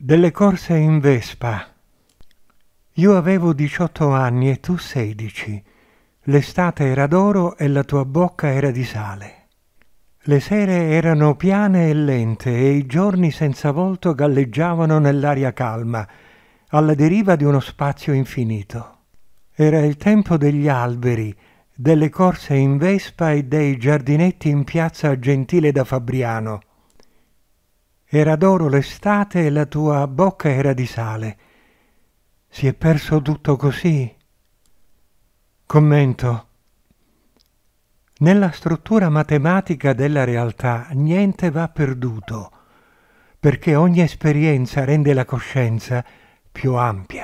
Delle corse in Vespa. Io avevo 18 anni e tu 16. L'estate era d'oro e la tua bocca era di sale. Le sere erano piane e lente e i giorni senza volto galleggiavano nell'aria calma, alla deriva di uno spazio infinito. Era il tempo degli alberi, delle corse in Vespa e dei giardinetti in piazza Gentile da Fabriano era d'oro l'estate e la tua bocca era di sale. Si è perso tutto così? Commento. Nella struttura matematica della realtà niente va perduto, perché ogni esperienza rende la coscienza più ampia.